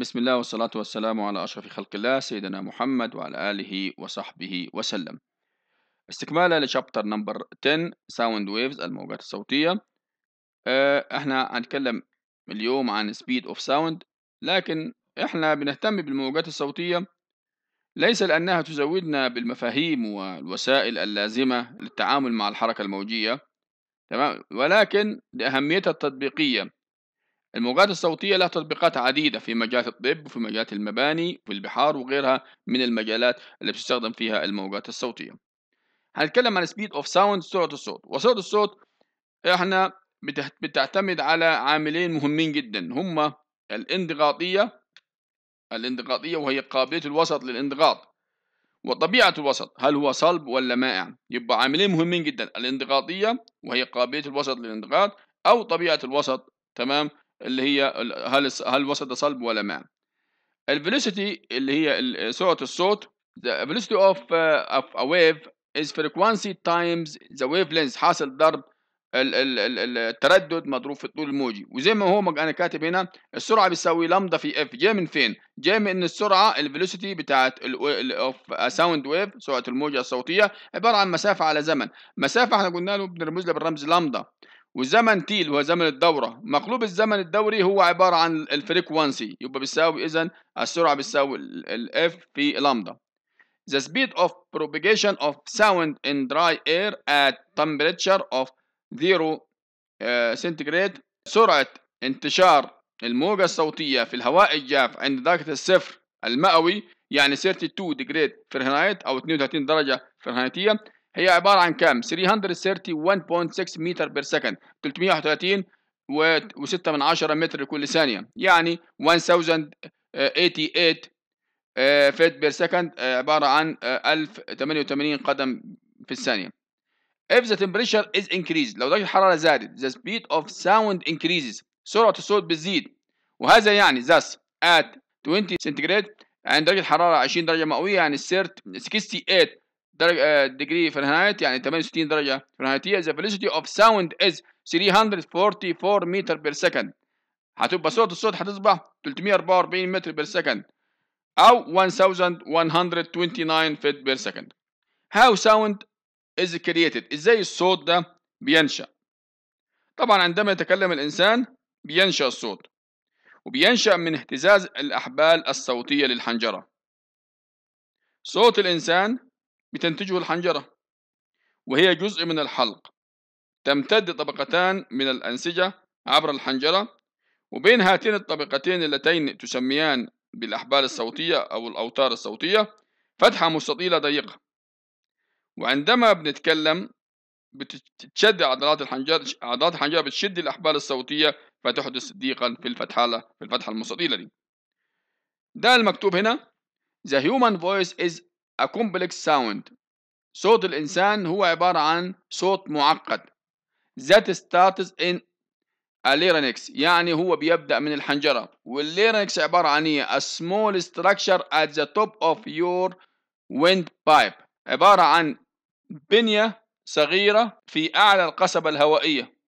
بسم الله والصلاة والسلام على أشرف خلق الله سيدنا محمد وعلى آله وصحبه وسلم استكمالا لشابتر نمبر 10 ساوند ويفز الموجات الصوتية احنا هنتكلم اليوم عن سبيد اوف ساوند لكن احنا بنهتم بالموجات الصوتية ليس لأنها تزودنا بالمفاهيم والوسائل اللازمة للتعامل مع الحركة الموجية تمام ولكن لأهميتها التطبيقية الموجات الصوتية لها تطبيقات عديدة في مجالات الطب وفي مجالات المباني وفي البحار وغيرها من المجالات اللي بتستخدم فيها الموجات الصوتية هنتكلم عن سبيد اوف ساوند سرعة الصوت وسرعة الصوت احنا بتعتمد على عاملين مهمين جدا هما الانضغاطية الانضغاطية وهي قابلية الوسط للانضغاط وطبيعة الوسط هل هو صلب ولا مائع يبقى عاملين مهمين جدا الانضغاطية وهي قابلية الوسط للانضغاط أو طبيعة الوسط تمام اللي هي هل هل الوسط صلب ولا ما الفيلوسيتي اللي هي سرعه الصوت the velocity of uh, of a wave is frequency times the wavelength حاصل ضرب ال ال ال التردد مضروب في الطول الموجي وزي ما هو انا كاتب هنا السرعه بتساوي لمدا في اف جاي من فين جاي من ان السرعه الفيلوسيتي بتاعت اوف ساوند ويف سرعه الموجه الصوتيه عباره عن مسافه على زمن مسافه احنا قلنا له بنرمز لها بالرمز لمدا وزمن تي اللي هو زمن الدورة مقلوب الزمن الدوري هو عبارة عن الفريكوانسي يبقى بيساوي إذا السرعة بتساوي ال F في لامدا The speed of propagation of sound in dry air at temperature of zero uh, centigrade سرعة انتشار الموجة الصوتية في الهواء الجاف عند درجة الصفر المئوي يعني 32 درجة فهرنهايت أو 32 درجة فهرنهايتية هي عبارة عن كام 331.6 متر بير سكند 331 و6 من 10 متر كل ثانية يعني 1088 فيت بير سكند عبارة عن 1088 آه، قدم في الثانية If the temperature is increased لو درجة الحرارة زادت the speed of sound increases سرعة الصوت بتزيد وهذا يعني thus at 20 centigrade عند درجة الحرارة 20 درجة مئوية يعني 68 آه، يعني درجه ديجري فahrenheit يعني 68 درجه فهرنهايتيه the velocity of sound is 344 متر بير سكند هتبقى صوت الصوت هتصبح 344 متر بير سكند او 1129 فيت بير سكند how sound is created ازاي الصوت ده بينشأ طبعا عندما يتكلم الانسان بينشأ الصوت وبينشأ من اهتزاز الاحبال الصوتيه للحنجره صوت الانسان بتنتجه الحنجرة وهي جزء من الحلق تمتد طبقتان من الأنسجة عبر الحنجرة وبين هاتين الطبقتين اللتين تسميان بالأحبال الصوتية أو الأوتار الصوتية فتحة مستطيلة ضيقة وعندما بنتكلم بتشد عضلات الحنجرة عضلات الحنجرة بتشد الأحبال الصوتية فتحدث ضيقا في الفتحة في الفتحة المستطيلة دي ده المكتوب هنا The human voice is a complex sound صوت الإنسان هو عبارة عن صوت معقد that starts in a larynx يعني هو بيبدأ من الحنجرة والليرنكس عبارة عن هي إيه؟ A small structure at the top of your windpipe عبارة عن بنية صغيرة في أعلى القصبة الهوائية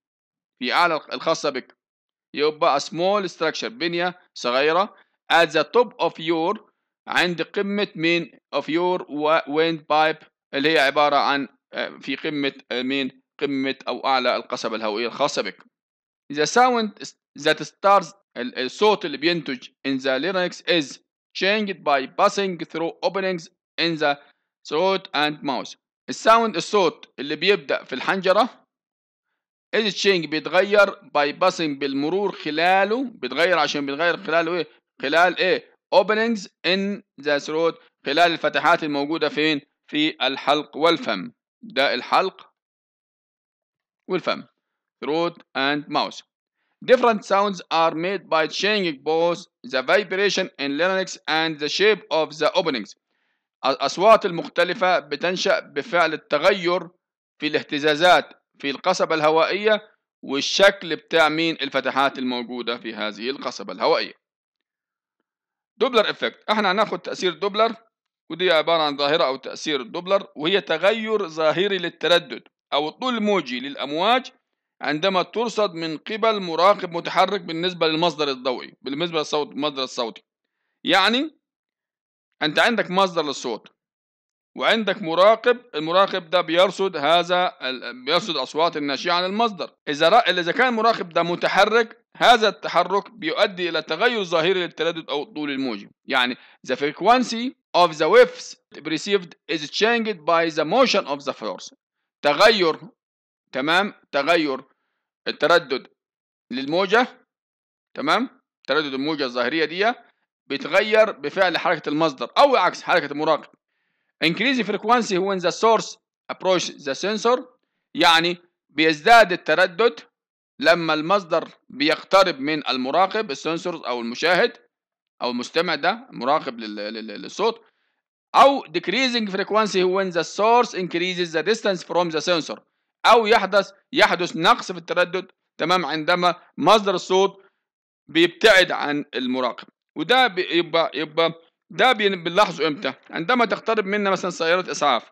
في أعلى الخاصة بك يبقى a small structure بنية صغيرة at the top of your عند قمة مين of your wind pipe اللي هي عبارة عن آه، في قمة آه، مين قمة أو أعلى القصبة الهوائية الخاصة بك The sound that starts الصوت اللي بينتج in the larynx is changed by passing through openings in the throat and mouth الساوند الصوت اللي بيبدأ في الحنجرة is changed بيتغير by passing بالمرور خلاله بيتغير عشان بيتغير خلاله ايه خلال ايه openings in the throat خلال الفتحات الموجودة فين في الحلق والفم ده الحلق والفم throat and mouth Different sounds are made by changing both the vibration in larynx and the shape of the openings الأصوات المختلفة بتنشأ بفعل التغير في الاهتزازات في القصبة الهوائية والشكل بتاع مين الفتحات الموجودة في هذه القصبة الهوائية دوبلر افكت احنا هناخد تاثير دوبلر ودي عباره عن ظاهره او تاثير دوبلر وهي تغير ظاهري للتردد او الطول الموجي للامواج عندما ترصد من قبل مراقب متحرك بالنسبه للمصدر الضوئي بالنسبه للصوت المصدر الصوتي يعني انت عندك مصدر للصوت وعندك مراقب المراقب ده بيرصد هذا بيرصد الاصوات الناشئه عن المصدر اذا رأ... اذا كان المراقب ده متحرك هذا التحرك بيؤدي الى تغير ظاهري للتردد او الطول الموجه يعني the frequency of the waves received is changed by the motion of the force تغير تمام تغير التردد للموجه تمام تردد الموجه الظاهريه دي بيتغير بفعل حركه المصدر او عكس حركه المراقب increase frequency when the source approach the sensor يعني بيزداد التردد لما المصدر بيقترب من المراقب السنسور او المشاهد او المستمع ده مراقب للصوت او decreasing frequency when the source increases the distance from the sensor او يحدث يحدث نقص في التردد تمام عندما مصدر الصوت بيبتعد عن المراقب وده يبقى يبقى ده بنلاحظه امتى عندما تقترب منا مثلا سيارة اسعاف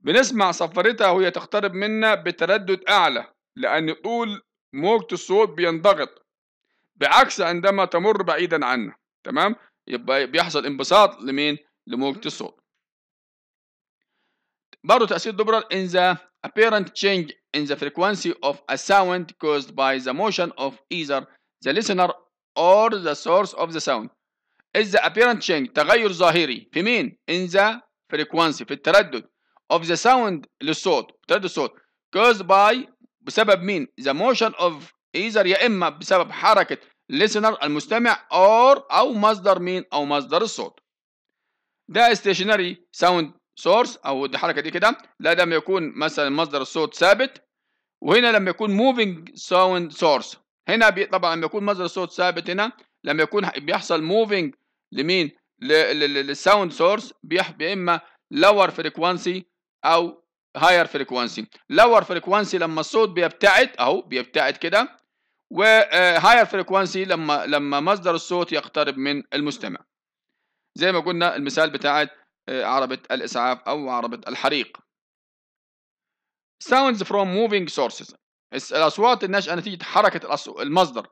بنسمع صفارتها وهي تقترب منا بتردد اعلى لان طول موجة الصوت بينضغط بعكس عندما تمر بعيدا عنا تمام يبقى بيحصل انبساط لمين لموجة الصوت برضه تأثير دبرة in the apparent change in the frequency of a sound caused by the motion of either the listener or the source of the sound is the apparent change تغير ظاهري في مين in the frequency في التردد of the sound للصوت تردد الصوت caused by بسبب مين the motion of either يا اما بسبب حركه listener المستمع or او مصدر مين او مصدر الصوت ده stationary sound source او دي الحركه دي كده لا ده يكون مثلا مصدر الصوت ثابت وهنا لما يكون moving sound source هنا طبعا لما يكون مصدر الصوت ثابت هنا لما يكون بيحصل moving لمين للساوند سورس يا اما لور فريكوانسي او هاير فريكوانسي لور فريكوانسي لما الصوت بيبتعد اهو بيبتعد كده وهاير آه، فريكوانسي لما لما مصدر الصوت يقترب من المستمع زي ما قلنا المثال بتاعت آه، عربة الإسعاف أو عربة الحريق sounds from moving sources الأصوات الناشئة نتيجة حركة المصدر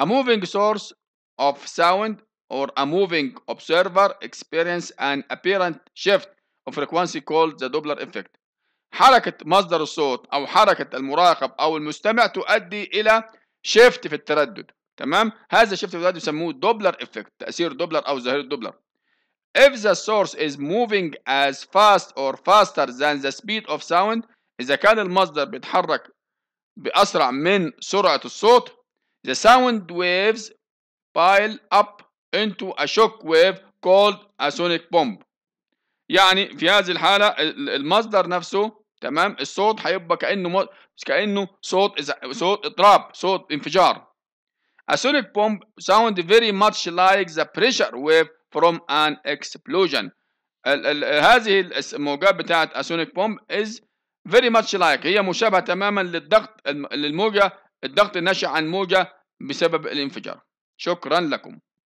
a moving source of sound or a moving observer experience an apparent shift of frequency called the Doppler effect حركة مصدر الصوت أو حركة المراقب أو المستمع تؤدي إلى شيفت في التردد تمام هذا الشيفت في التردد يسموه دوبلر إفكت تأثير دوبلر أو ظاهرة دوبلر If the source is moving as fast or faster than the speed of sound إذا كان المصدر بيتحرك بأسرع من سرعة الصوت the sound waves pile up into a shock wave called a sonic bomb يعني في هذه الحالة المصدر نفسه تمام الصوت هيبقى كأنه م... كأنه صوت صوت اضراب صوت انفجار A sonic bomb sound very much like the pressure wave from an explosion ال ال هذه الموجات بتاعت a sonic bomb is very much like هي مشابهة تماما للضغط للموجة الضغط الناشئ عن موجة بسبب الانفجار شكرا لكم